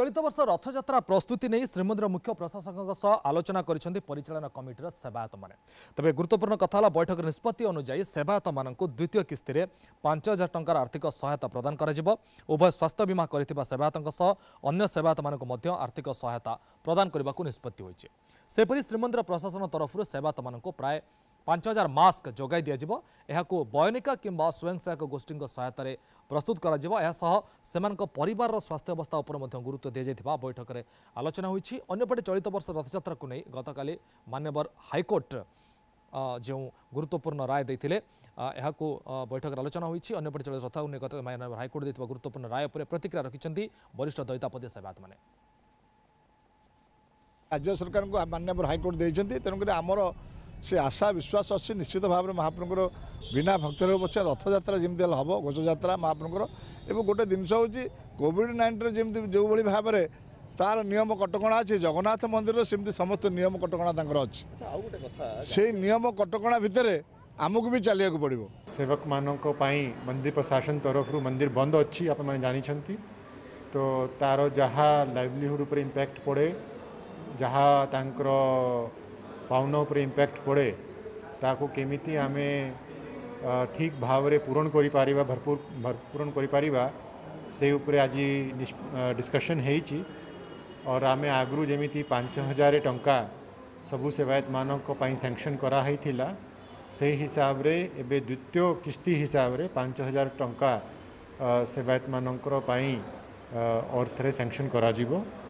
चलित वर्ष रथजात्रा प्रस्तुति नै श्रीमन्दिर मुख्य प्रशासक आलोचना गरिचाल कमिटर सेवायत मे त गुर्वण कथा होला बैठक निष्पत्ति अनुजाई सयत म द्वितीय किस्तिले पाँच हजार टा आर्थिक सहायता प्रदान गरिब उभय स्वास्थ्य बिमा गरिवायतको सह अन्य सेवायत मध्य आर्थिक सहायता प्रदान गरेको निष्पत्ति हुन्छपरि श्रीमन्दिर प्रशासन तरफ सेवायत म प्राय ପାଞ୍ଚ ହଜାର ମାସ୍କ ଯୋଗାଇ ଦିଆଯିବ ଏହାକୁ ବୟନିକା କିମ୍ବା ସ୍ୱୟଂସହାୟକ ଗୋଷ୍ଠୀଙ୍କ ସହାୟତାରେ ପ୍ରସ୍ତୁତ କରାଯିବ ଏହାସହ ସେମାନଙ୍କ ପରିବାରର ସ୍ୱାସ୍ଥ୍ୟାବସ୍ଥା ଉପରେ ମଧ୍ୟ ଗୁରୁତ୍ୱ ଦିଆଯାଇଥିବା ବୈଠକରେ ଆଲୋଚନା ହୋଇଛି ଅନ୍ୟପଟେ ଚଳିତ ବର୍ଷ ରଥଯାତ୍ରାକୁ ନେଇ ଗତକାଲି ମାନ୍ୟବର ହାଇକୋର୍ଟ ଯେଉଁ ଗୁରୁତ୍ୱପୂର୍ଣ୍ଣ ରାୟ ଦେଇଥିଲେ ଏହାକୁ ବୈଠକରେ ଆଲୋଚନା ହୋଇଛି ଅନ୍ୟପଟେ ଚଳିତ ରଥକୁ ନେଇ ଗତ ମାନ୍ୟବର ହାଇକୋର୍ଟ ଦେଇଥିବା ଗୁରୁତ୍ୱପୂର୍ଣ୍ଣ ରାୟ ଉପରେ ପ୍ରତିକ୍ରିୟା ରଖିଛନ୍ତି ବରିଷ୍ଠ ଦୈତାପତି ସେବାୟତମାନେ ରାଜ୍ୟ ସରକାରଙ୍କୁ ମାନ୍ୟବର ହାଇକୋର୍ଟ ଦେଇଛନ୍ତି ତେଣୁକରି ଆମର সে আশা বিশ্বাস অছি নিশ্চিত ভাবে মহাপ্রভুঙ্কর বিনা ভক্তরে পছে রথযাত্রা যেমনি হলে হব ঘোষযাত্রা মহাপ্রভুঙ্কর এবং গোটে জিনিস হচ্ছে কোভিড নাইন্টিন যেমনি যেভাবে ভাবে তার নিয়ম কটকা আছে জগন্নাথ মন্দির সেমি সমস্ত নিয়ম কটকা তাঁর অনেক সেই নিয়ম কটকা ভিতরে আমি ବି পড়ব সেবক মানুষ মন্দির প্রশাসন তরফর মন্দির বন্ধ অনেক ଅଛି ଆପଣମାନେ ଜାଣିଛନ୍ତି ତ ତା'ର ଯାହା ଲାଇଭଲିହୁଡ଼ ଉପରେ ଇମ୍ପ୍ୟାକ୍ଟ ପଡ଼େ ଯାହା ପାଉନ ଉପରେ ଇମ୍ପ୍ୟାକ୍ଟ ପଡ଼େ ତାକୁ କେମିତି ଆମେ ଠିକ୍ ଭାବରେ ପୂରଣ पूरण कर ପୂରଣ କରିପାରିବା ସେ ଉପରେ ଆଜି और आम आगु जमी पांच हजार टा सबू सेवायत मान सैंक्शन कराही से हिसाब से एवं द्वितीय किस्ती हिसाब से पांच हजार टा सेवायत मानी अर्थरे सैंक्शन कर